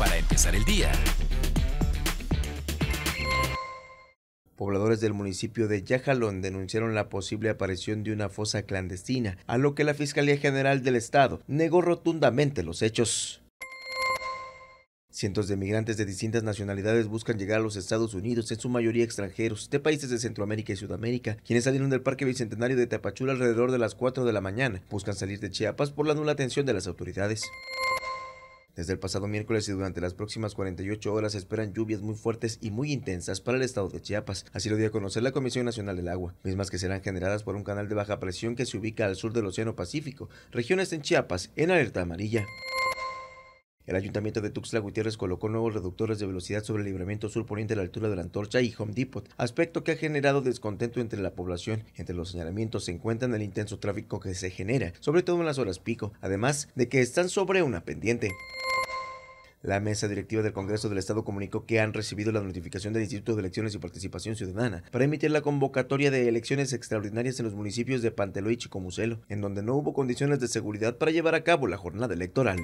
para empezar el día. Pobladores del municipio de Yajalón denunciaron la posible aparición de una fosa clandestina, a lo que la Fiscalía General del Estado negó rotundamente los hechos. Cientos de migrantes de distintas nacionalidades buscan llegar a los Estados Unidos, en su mayoría extranjeros, de países de Centroamérica y Sudamérica, quienes salieron del Parque Bicentenario de Tapachula alrededor de las 4 de la mañana. Buscan salir de Chiapas por la nula atención de las autoridades. Desde el pasado miércoles y durante las próximas 48 horas esperan lluvias muy fuertes y muy intensas para el estado de Chiapas, así lo dio a conocer la Comisión Nacional del Agua, mismas que serán generadas por un canal de baja presión que se ubica al sur del Océano Pacífico, regiones en Chiapas en alerta amarilla. El ayuntamiento de Tuxtla Gutiérrez colocó nuevos reductores de velocidad sobre el libramiento sur poniente a la altura de la Antorcha y Home Depot, aspecto que ha generado descontento entre la población. Entre los señalamientos se encuentran el intenso tráfico que se genera, sobre todo en las horas pico, además de que están sobre una pendiente. La mesa directiva del Congreso del Estado comunicó que han recibido la notificación del Instituto de Elecciones y Participación Ciudadana para emitir la convocatoria de elecciones extraordinarias en los municipios de Panteló y Chicomucelo, en donde no hubo condiciones de seguridad para llevar a cabo la jornada electoral.